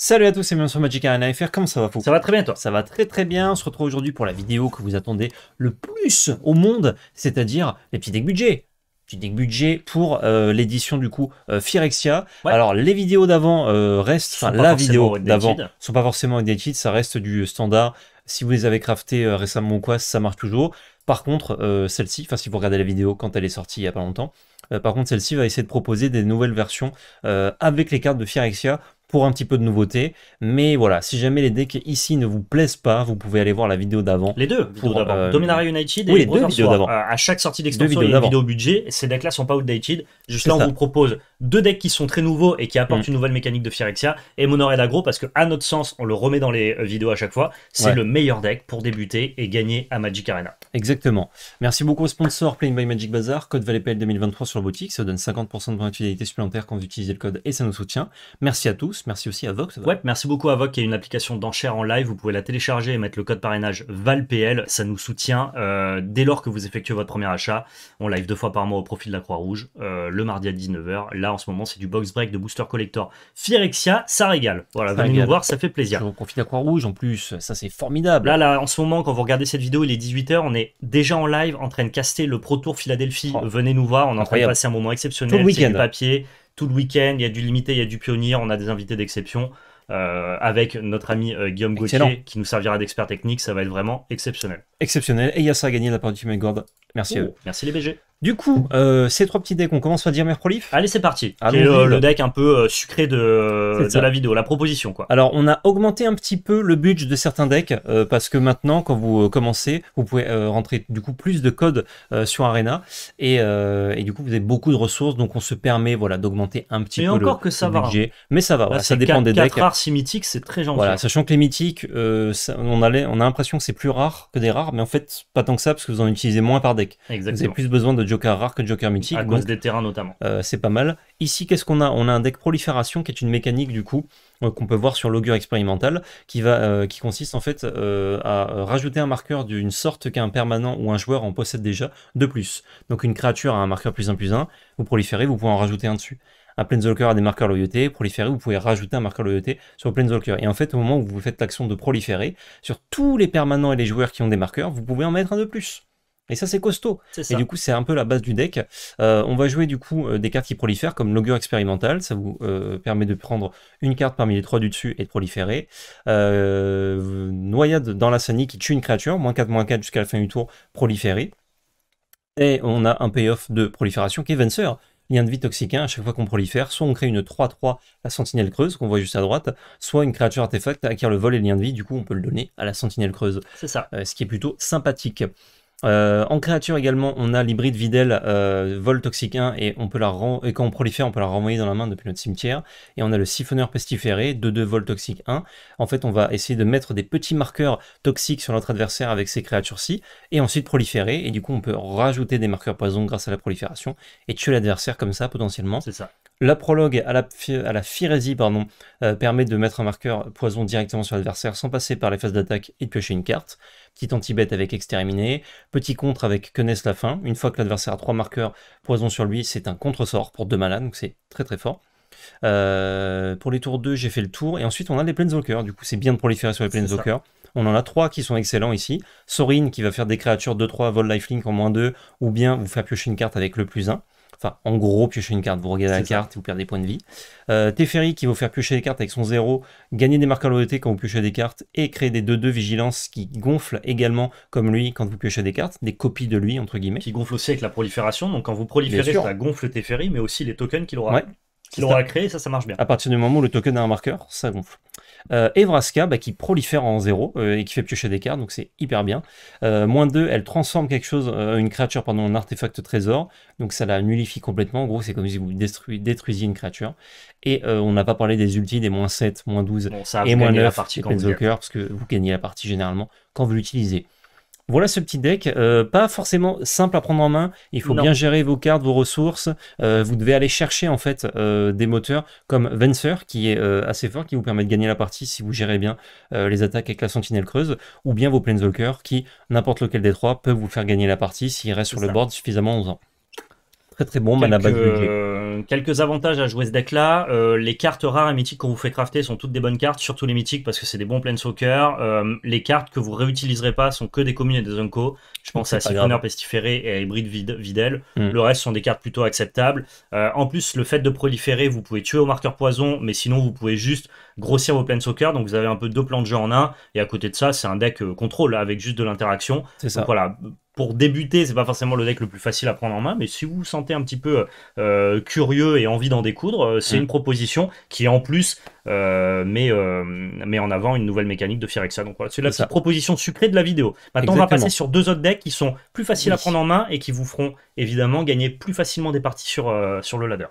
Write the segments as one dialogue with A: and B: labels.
A: Salut à tous c'est Monsieur sur Magic Arena FR, comment ça va vous Ça va très bien toi Ça va très très bien, on se retrouve aujourd'hui pour la vidéo que vous attendez le plus au monde, c'est-à-dire les petits decks budget petits decks budget pour euh, l'édition du coup Firexia. Euh, Alors les vidéos d'avant euh, restent, enfin la vidéo d'avant sont pas forcément identiques, ça reste du standard. Si vous les avez craftés récemment ou quoi, ça marche toujours. Par contre, celle-ci, enfin si vous regardez la vidéo quand elle est sortie il n'y a pas longtemps, par contre celle-ci va essayer de proposer des nouvelles versions avec les cartes de Phyrexia pour un petit peu de nouveauté. Mais voilà, si jamais les decks ici ne vous plaisent pas, vous pouvez aller voir la vidéo d'avant. Les deux vidéos d'avant. Euh, Dominaria United et les deux vidéos d'avant. À chaque sortie d'extension, il y a vidéo
B: budget. ces decks-là sont pas outdated. Juste là, on vous propose deux decks qui sont très nouveaux et qui apportent mm. une nouvelle mécanique de Phyrexia et Monorel Agro parce que, à notre sens, on le remet dans les euh, vidéos à chaque fois. C'est le meilleur deck pour débuter et gagner
A: à Magic Arena. Exactement. Merci beaucoup aux sponsors Playing by Magic Bazaar, code ValetPL 2023 sur la boutique. Ça vous donne 50% de points supplémentaire quand vous utilisez le code et ça nous soutient. Merci à tous. Merci aussi à Vox. Ouais, merci beaucoup à Vox, qui est une application d'enchères en live. Vous pouvez la télécharger et mettre le code parrainage VALPL. Ça
B: nous soutient euh, dès lors que vous effectuez votre premier achat. On live deux fois par mois au profit de la Croix-Rouge, euh, le mardi à 19h. Là, en ce moment, c'est du box break de Booster Collector. Firexia, ça régale. Voilà, venez nous voir, ça fait plaisir. On profite de la Croix-Rouge en plus, ça c'est formidable. Là, là, en ce moment, quand vous regardez cette vidéo, il est 18h, on est déjà en live en train de caster le Pro Tour Philadelphie. Oh. Venez nous voir, on est en train de passer un moment exceptionnel. Tout le papier tout le week-end. Il y a du limité, il y a du pionnier, on a des invités d'exception. Euh, avec notre ami euh, Guillaume Gauthier qui nous servira d'expert technique. Ça va être vraiment exceptionnel
A: exceptionnel. Et il a ça la part du Team Merci à eux. Merci les BG. Du coup, euh, ces trois petits decks, on commence à dire Mère Prolif Allez, c'est parti. le, deck
B: un peu euh, sucré de, la vidéo, la proposition.
A: quoi. Alors, on a augmenté un petit peu le budget de certains decks, euh, parce que maintenant, quand vous commencez, vous pouvez rentrer du coup plus de codes sur Arena, et, du coup, vous avez beaucoup de ressources, donc on se permet voilà, d'augmenter un petit peu encore le, que ça Mais ça va, ça dépend des decks. 4 rares, 6
B: mythiques, c'est très gentil. Hein.
A: sachant que les mythiques, on, allait on a l'impression que c'est plus rare que des rares, mais en fait, pas tant que ça, parce que vous en utilisez moins par deck. Vous avez plus besoin de Joker rare que de Joker mythiques. À cause des terrains notamment. Euh, c'est pas mal. Ici, qu'est-ce qu'on a On a un deck prolifération qui est une mécanique du coup euh, qu'on peut voir sur l'augure expérimental, qui, va, euh, qui consiste en fait à rajouter un marqueur d'une sorte qu'un permanent ou un joueur en possède déjà de plus. Donc une créature a un marqueur plus un plus 1, vous proliférez, vous pouvez en rajouter un dessus un Planeswalker a des marqueurs loyauté, proliférer, vous pouvez rajouter un marqueur loyauté sur le Planeswalker. Et en fait, au moment où vous faites l'action de proliférer, sur tous les permanents et les joueurs qui ont des marqueurs, vous pouvez en mettre un de plus. Et ça, c'est costaud. Et du coup, c'est un peu la base du deck. Euh, on va jouer du coup euh, des cartes qui prolifèrent, comme Logure expérimental. Ça vous euh, permet de prendre une carte parmi les trois du dessus et de proliférer. noyade dans la sani qui tue une créature, moins 4, moins 4 jusqu'à la fin du tour, proliférer. Et on a un payoff de prolifération qui est Venser lien de vie toxique. à chaque fois qu'on prolifère. Soit on crée une 3-3, la sentinelle creuse, qu'on voit juste à droite, soit une créature artefact acquiert le vol et le lien de vie, du coup on peut le donner à la sentinelle creuse. C'est ça. Euh, ce qui est plutôt sympathique. Euh, en créature également, on a l'hybride Videl euh, Vol Toxique 1 et, on peut la et quand on prolifère, on peut la renvoyer dans la main depuis notre cimetière. Et on a le Siphonneur Pestiféré de 2 Vol Toxique 1. En fait, on va essayer de mettre des petits marqueurs toxiques sur notre adversaire avec ces créatures-ci et ensuite proliférer. Et du coup, on peut rajouter des marqueurs poison grâce à la prolifération et tuer l'adversaire comme ça potentiellement. C'est ça. La prologue à la, à Firésie pardon, euh, permet de mettre un marqueur poison directement sur l'adversaire sans passer par les phases d'attaque et de piocher une carte. Petit anti-bête avec Exterminé, petit contre avec Connaisse la fin. Une fois que l'adversaire a trois marqueurs poison sur lui, c'est un contre-sort pour deux malades, donc c'est très très fort. Euh, pour les tours 2, j'ai fait le tour. Et ensuite, on a les Planeswalkers. Du coup, c'est bien de proliférer sur les Planeswalkers. On en a trois qui sont excellents ici. Sorin qui va faire des créatures 2-3 vol lifelink en moins 2, ou bien vous faire piocher une carte avec le plus 1. Enfin, en gros, piocher une carte. Vous regardez la carte et vous perdez des points de vie. Euh, Teferi qui va vous faire piocher des cartes avec son 0, gagner des marqueurs loyauté quand vous piochez des cartes et créer des 2-2 vigilance qui gonflent également comme lui quand vous piochez des cartes, des copies de lui, entre guillemets. Qui gonfle aussi avec la prolifération. Donc quand vous proliférez, ça gonfle Teferi, mais aussi les tokens qu'il aura,
B: créés. créé. Ça, ça marche bien.
A: À partir du moment où le token a un marqueur, ça gonfle. Euh, Evraska, bah, qui prolifère en 0 euh, et qui fait piocher des cartes, donc c'est hyper bien. Euh, moins 2, elle transforme quelque chose, une créature, pendant un artefact trésor, donc ça la nullifie complètement. En gros, c'est comme si vous détruisiez une créature. Et on n'a pas parlé des ultis, des moins 7, moins 12 et moins 9, la partie parce que vous gagnez la partie généralement quand vous l'utilisez. Voilà ce petit deck, euh, pas forcément simple à prendre en main. Il faut bien gérer vos cartes, vos ressources. Euh, vous devez aller chercher en fait euh, des moteurs comme Venser, qui est assez fort, qui vous permet de gagner la partie si vous gérez bien les attaques avec la sentinelle creuse, ou bien vos Planeswalker qui n'importe lequel des trois peuvent vous faire gagner la partie s'il reste sur le board suffisamment 11 ans. Très très bon, quelques,
B: euh, Quelques avantages à jouer ce deck-là. Euh, les cartes rares et mythiques qu'on vous fait crafter sont toutes des bonnes cartes, surtout les mythiques parce que c'est des bons plein soccer euh, les cartes que vous réutiliserez pas sont que des communes et des unco. Je pense à Siphonneur Pestiféré et à Hybride Videl. Hmm. Le reste sont des cartes plutôt acceptables. en plus, le fait de proliférer, vous pouvez tuer au marqueur poison, mais sinon vous pouvez juste grossir vos soccer Donc vous avez un peu deux plans de jeu en un. Et à côté de ça, c'est un deck contrôle avec juste de l'interaction. C'est ça. voilà pour débuter, c'est pas forcément le deck le plus facile à prendre en main, mais si vous vous sentez un petit peu euh, curieux et envie d'en découdre, euh, c'est mm. une proposition qui en plus euh, met, en avant une nouvelle mécanique de Firexa. Donc voilà, c'est la petite proposition sucrée de la vidéo. Maintenant, bah, on va passer sur deux autres decks qui sont plus faciles à prendre en main et qui vous feront évidemment gagner plus facilement des parties sur, sur le ladder.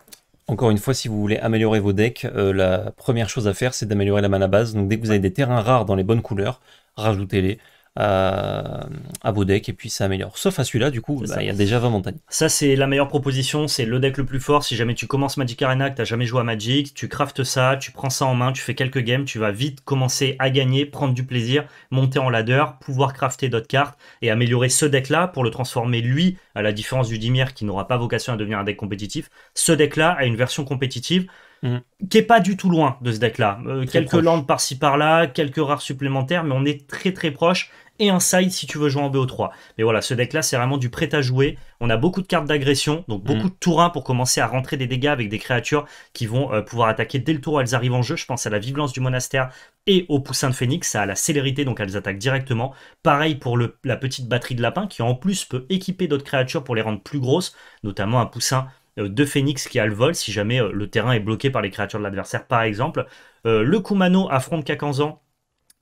A: Encore une fois, si vous voulez améliorer vos decks, la première chose à faire, c'est d'améliorer la mana base. Donc dès que vous avez des terrains rares dans les bonnes couleurs, rajoutez-les à, vos decks et puis ça améliore. Sauf à celui-là, du coup, bah, il y a déjà 20 montagnes.
B: Ça, c'est la meilleure proposition, c'est le deck le plus fort. Si jamais tu commences Magic Arena, que tu jamais joué à Magic, tu craftes ça, tu prends ça en main, tu fais quelques games, tu vas vite commencer à gagner, prendre du plaisir, monter en ladder, pouvoir crafter d'autres cartes et améliorer ce deck-là pour le transformer, lui, à la différence du Dimir qui n'aura pas vocation à devenir un deck compétitif. Ce deck-là a une version compétitive Mhm. qui est pas du tout loin de ce deck-là. Euh, quelques landes par-ci par-là, quelques rares supplémentaires, mais on est très très proche. Et un side si tu veux jouer en BO3. Mais voilà, ce deck-là, c'est vraiment du prêt à jouer. On a beaucoup de cartes d'agression, donc beaucoup mhm. de 1 pour commencer à rentrer des dégâts avec des créatures qui vont euh, pouvoir attaquer dès le tour où elles arrivent en jeu. Je pense à la vivacité du Monastère et au Poussin de Phénix. Ça a la célérité, donc elles attaquent directement. Pareil pour la petite batterie de lapin qui en plus peut équiper d'autres créatures pour les rendre plus grosses, notamment un Poussin euh, Deux phénix qui a le vol si jamais euh, le terrain est bloqué par les créatures de l'adversaire par exemple. Euh, le Kumano affronte Kakanzan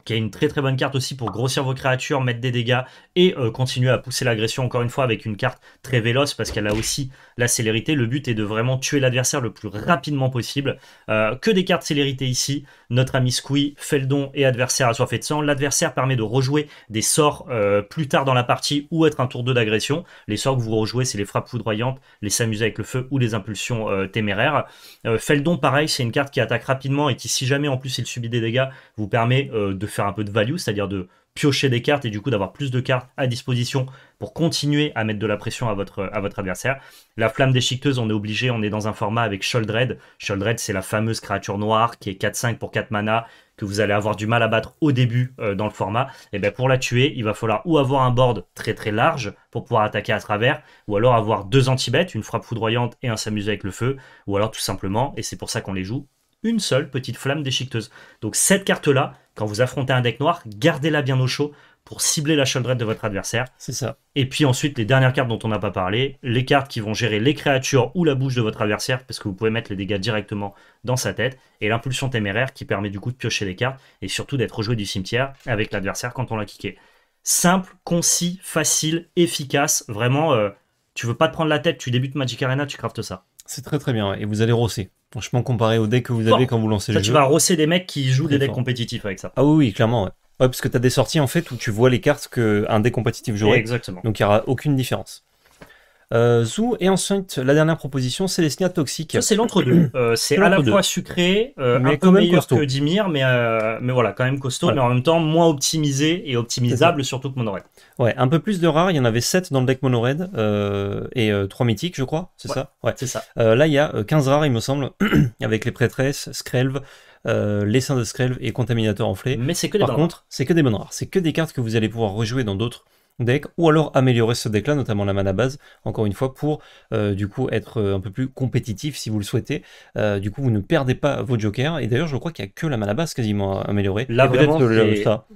B: qui est une très très bonne carte aussi pour grossir vos créatures, mettre des dégâts et euh, continuer à pousser l'agression encore une fois avec une carte très véloce parce qu'elle a aussi la célérité. Le but est de vraiment tuer l'adversaire le plus rapidement possible. Euh, que des cartes célérité ici. Notre ami Squee Feldon et adversaire assoiffé de sang. L'adversaire permet de rejouer des sorts euh, plus tard dans la partie ou être un tour 2 d'agression. Les sorts que vous rejouez, c'est les frappes foudroyantes, les s'amuser avec le feu ou les impulsions téméraires. Feldon, pareil, c'est une carte qui attaque rapidement et qui, si jamais en plus il subit des dégâts, vous permet de faire un peu de value, c'est-à-dire de piocher des cartes et du coup d'avoir plus de cartes à disposition pour continuer à mettre de la pression à votre, à votre adversaire. La flamme déchiqueteuse, on est obligé, on est dans un format avec Sholdred. Sholdred, c'est la fameuse créature noire qui est 4-5 pour 4 mana, que vous allez avoir du mal à battre au début euh, dans le format. Et eh bien pour la tuer, il va falloir ou avoir un board très très large pour pouvoir attaquer à travers, ou alors avoir deux anti-bêtes, une frappe foudroyante et un s'amuser avec le feu, ou alors tout simplement, et c'est pour ça qu'on les joue, une seule petite flamme déchiqueteuse. Donc cette carte-là, quand vous affrontez un deck noir, gardez-la bien au chaud pour cibler la chaldrette de votre adversaire. C'est ça. Et puis ensuite, les dernières cartes dont on n'a pas parlé, les cartes qui vont gérer les créatures ou la bouche de votre adversaire, parce que vous pouvez mettre les dégâts directement dans sa tête, et l'impulsion téméraire qui permet du coup de piocher les cartes, et surtout d'être rejoué du cimetière avec l'adversaire quand on l'a kické. Simple, concis, facile, efficace, vraiment, euh, tu veux pas te prendre la tête, tu débutes Magic Arena, tu craftes ça. C'est
A: très très bien, et vous allez rosser. Franchement, comparé au deck que vous avez quand vous lancez le jeu. Tu vas
B: rosser des mecs qui jouent des decks
A: compétitifs avec ça. Ah oui, clairement. Ouais. parce que tu as des sorties en fait où tu vois les cartes qu'un deck compétitif jouerait. Exactement. Donc il n'y aura aucune différence. Euh, et ensuite la dernière proposition c'est les signes toxiques. c'est l'entre-deux. Euh, c'est à la fois
B: sucré, euh, un peu meilleur que
A: Dimir, mais, euh,
B: mais voilà, quand même costaud, mais en même temps moins optimisé et optimisable surtout que Monored.
A: Ouais, un peu plus de rares, il y en avait 7 dans le deck Monored et 3 mythiques je crois, c'est ça Ouais, c'est ça. là il y a 15 rares il me semble, avec les prêtresses, Skrelv, les seins de Skrelv et Contaminateur Enflé. Mais c'est que des Par contre, c'est que des bonnes rares. C'est que des cartes que vous allez pouvoir rejouer dans d'autres deck, ou alors améliorer ce deck-là, notamment la mana base, encore une fois, pour euh, du coup être euh, un peu plus compétitif si vous le souhaitez. Euh, du coup, vous ne perdez pas vos jokers, et d'ailleurs, je crois qu'il n'y a que la mana base quasiment améliorée. Là, vraiment,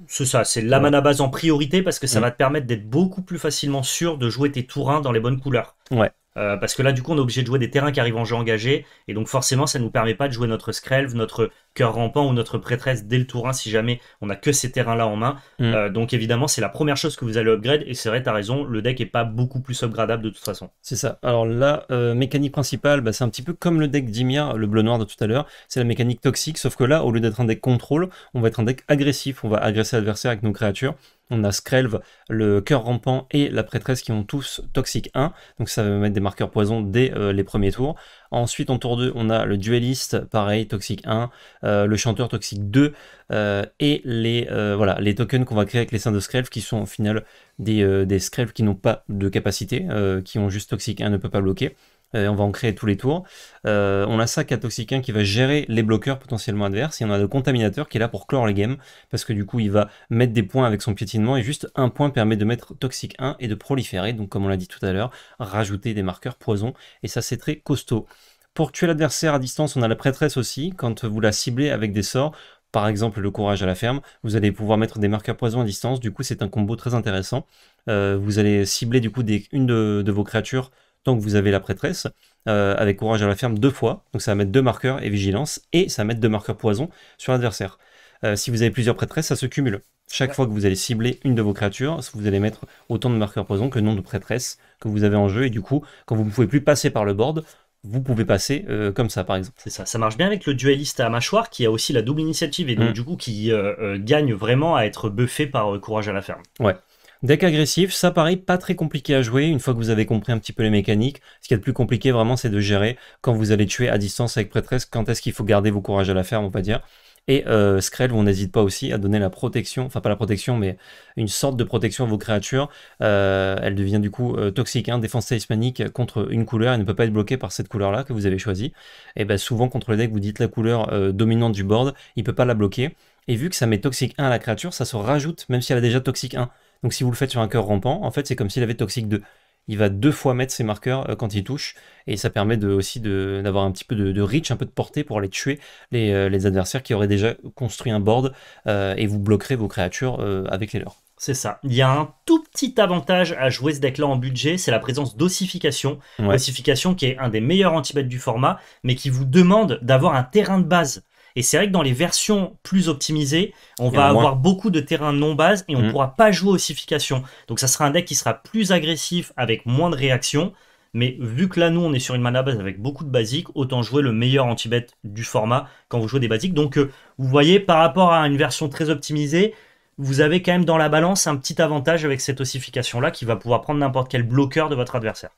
A: c'est ça, c'est la mana base en
B: priorité, parce que ça mm. va te permettre d'être beaucoup plus facilement sûr de jouer tes tours dans les bonnes couleurs. Ouais. Euh, parce que là, du coup, on est obligé de jouer des terrains qui arrivent en jeu engagé, et donc forcément, ça ne nous permet pas de jouer notre Screlve, notre Cœur Rampant ou notre Prêtresse dès le tour 1 si jamais on n'a que ces terrains-là en main. Mm. Euh, donc évidemment, c'est la première chose que vous allez upgrade, et c'est vrai, t'as raison, le deck est pas beaucoup plus upgradable de toute façon.
A: C'est ça. Alors la euh, mécanique principale, bah, c'est un petit peu comme le deck d'Imir, le bleu-noir de tout à l'heure, c'est la mécanique toxique, sauf que là, au lieu d'être un deck contrôle, on va être un deck agressif, on va agresser l'adversaire avec nos créatures. On a Skrelv, le cœur rampant et la prêtresse qui ont tous Toxic 1, donc ça va mettre des marqueurs poison dès euh, les premiers tours. Ensuite, en tour 2, on a le dueliste, pareil, Toxic 1, euh, le chanteur Toxic 2, euh, et les, voilà, les tokens qu'on va créer avec les seins de Skrelv, qui sont au final des, des qui n'ont pas de capacité, qui ont juste Toxic 1, ne peut pas bloquer. Euh, on va en créer tous les tours. Euh, on a ça à toxique 1 qui va gérer les bloqueurs potentiellement adverses. Et on a le Contaminateur qui est là pour clore les games. Parce que du coup, il va mettre des points avec son piétinement. Et juste un point permet de mettre Toxic 1 et de proliférer. Donc, comme on l'a dit tout à l'heure, rajouter des marqueurs poison. Et ça, c'est très costaud. Pour tuer l'adversaire à distance, on a la prêtresse aussi. Quand vous la ciblez avec des sorts, par exemple le courage à la ferme, vous allez pouvoir mettre des marqueurs poison à distance, du coup c'est un combo très intéressant. Euh, vous allez cibler du coup une de, de, vos créatures que vous avez la prêtresse euh, avec courage à la ferme deux fois. Donc ça va mettre deux marqueurs et vigilance et ça va mettre deux marqueurs poison sur l'adversaire. Euh, si vous avez plusieurs prêtresses, ça se cumule. Chaque fois que vous allez cibler une de vos créatures, vous allez mettre autant de marqueurs poison que non nombre de prêtresses que vous avez en jeu. Et du coup, quand vous ne pouvez plus passer par le board, vous pouvez passer euh, comme ça, par exemple. C'est ça. Ça marche bien avec le dueliste à mâchoire qui a aussi la double initiative et donc mm. du coup
B: qui gagne vraiment à être buffé par courage à la ferme.
A: Ouais. Deck agressif, ça paraît pas très compliqué à jouer une fois que vous avez compris un petit peu les mécaniques. Ce qui est le plus compliqué vraiment, c'est de gérer quand vous allez tuer à distance avec prêtresse, quand est-ce qu'il faut garder vos courage à la ferme, on va dire. Et euh, on n'hésite pas aussi à donner la protection, enfin pas la protection, mais une sorte de protection à vos créatures. Euh, elle devient du coup euh, toxique, 1, hein. défense talismanique contre une couleur, elle ne peut pas être bloquée par cette couleur-là que vous avez choisie. Et bien souvent contre le deck, vous dites la couleur euh, dominante du board, il ne peut pas la bloquer. Et vu que ça met toxique 1 à la créature, ça se rajoute, même si elle a déjà toxique 1. Donc si vous le faites sur un cœur rampant, en fait c'est comme s'il avait Toxic 2. Il va deux fois mettre ses marqueurs euh, quand il touche, et ça permet aussi d'avoir un petit peu de, reach, un peu de portée pour aller tuer les, euh, adversaires qui auraient déjà construit un board, euh, et vous bloquerez vos créatures avec les leurs. C'est ça. Il y a un
B: tout petit avantage à jouer ce deck-là en budget, c'est la présence d'ossification. Ossification qui est un des meilleurs anti du format, mais qui vous demande d'avoir un terrain de base et c'est vrai que dans les versions plus optimisées, on va avoir beaucoup de terrains non base et on ne mm. pourra pas jouer ossification. Donc ça sera un deck qui sera plus agressif avec moins de réactions. Mais vu que là, nous, on est sur une mana base avec beaucoup de basiques, autant jouer le meilleur anti-bet du format quand vous jouez des basiques. Donc, euh, vous voyez, par rapport à une version très optimisée, vous avez quand même dans la balance un petit avantage avec cette ossification-là qui va pouvoir prendre n'importe quel bloqueur de votre adversaire.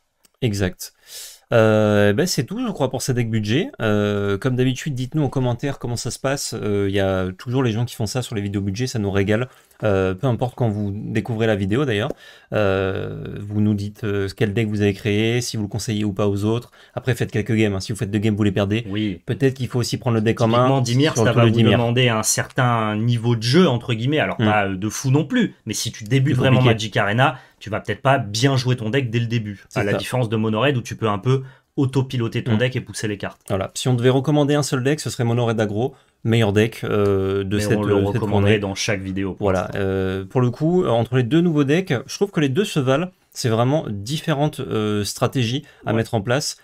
A: Exact. Euh, ben c'est tout, je crois, pour cette deck budget. Euh, comme d'habitude, dites-nous en commentaire comment ça se passe. Il euh, y a toujours les gens qui font ça sur les vidéos budget, ça nous régale. Euh, peu importe quand vous découvrez la vidéo d'ailleurs, euh, vous nous dites euh, quel deck vous avez créé, si vous le conseillez ou pas aux autres. Après, faites quelques games. Hein. Si vous faites deux games, vous les perdez. Oui. Peut-être qu'il faut aussi prendre le deck en main. Dimir, ça va vous demander un certain
B: niveau de jeu, entre guillemets. Alors, hmm. pas de fou non plus, mais si tu débutes vraiment Magic Arena, tu vas peut-être pas bien jouer ton deck dès le début. À la différence de Monored où tu peux un peu autopiloter ton mm. deck et
A: pousser les cartes. Voilà. Si on devait recommander un seul deck, ce serait Mono Red meilleur deck euh, de cette On le euh, recommanderait dans
B: chaque vidéo. Voilà.
A: Euh, pour le coup, entre les deux nouveaux decks, je trouve que les deux se valent. C'est vraiment différentes stratégies à mettre en place.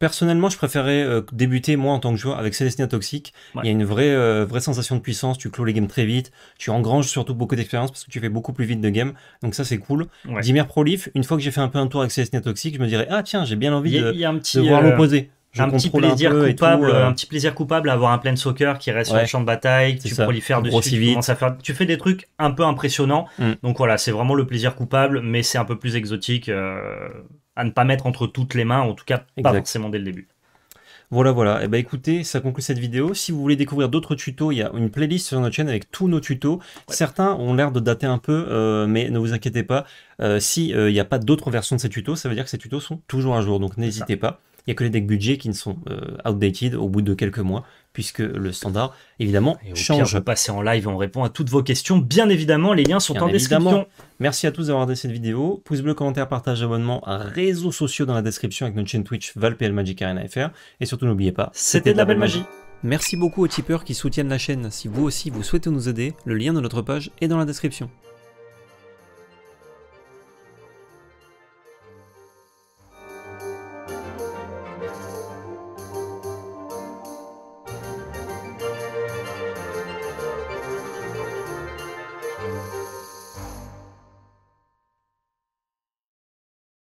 A: Personnellement, je préférais euh, débuter moi en tant que joueur avec Celestia Toxic. Il y a une vraie, euh, vraie sensation de puissance. Tu clôt les games très vite. Tu engranges surtout beaucoup d'expérience parce que tu fais beaucoup plus vite de game. Donc ça, c'est cool. Dimir Prolif, une fois que j'ai fait un peu un tour avec Celestia Toxic, je me dirais Ah tiens, j'ai bien envie de, un voir l'opposé. Un petit, euh, plaisir coupable, petit
B: plaisir coupable à avoir un plein soccer qui reste sur le champ de bataille, tu ça. prolifères dessus, tu, À faire... tu fais des trucs un peu impressionnants. Mm. Donc voilà, c'est vraiment le plaisir coupable, mais c'est un peu
A: plus exotique à ne pas mettre entre toutes les mains, en tout cas pas forcément dès le début. Voilà, voilà. Et eh ben, écoutez, ça conclut cette vidéo. Si vous voulez découvrir d'autres tutos, il y a une playlist sur notre chaîne avec tous nos tutos. Certains ont l'air de dater un peu, euh, mais ne vous inquiétez pas. Euh, S'il euh, n'y a pas d'autres versions de ces tutos, ça veut dire que ces tutos sont toujours à jour. Donc n'hésitez pas. Il n'y a que les decks budget qui ne sont euh, outdated au bout de quelques mois, puisque le standard, évidemment, et change. on passer en live et on répond à toutes vos questions. Bien évidemment, les liens sont en description. Merci à tous d'avoir regardé cette vidéo. Pouce bleu, commentaire, partage, abonnement, réseaux sociaux dans la description avec notre chaîne Twitch ValPL Magic Arena FR. Et surtout, n'oubliez pas, c'était de la belle magie. magie. Merci beaucoup aux tipeurs qui soutiennent la chaîne. Si vous aussi vous souhaitez nous aider, le lien de notre page est dans la description.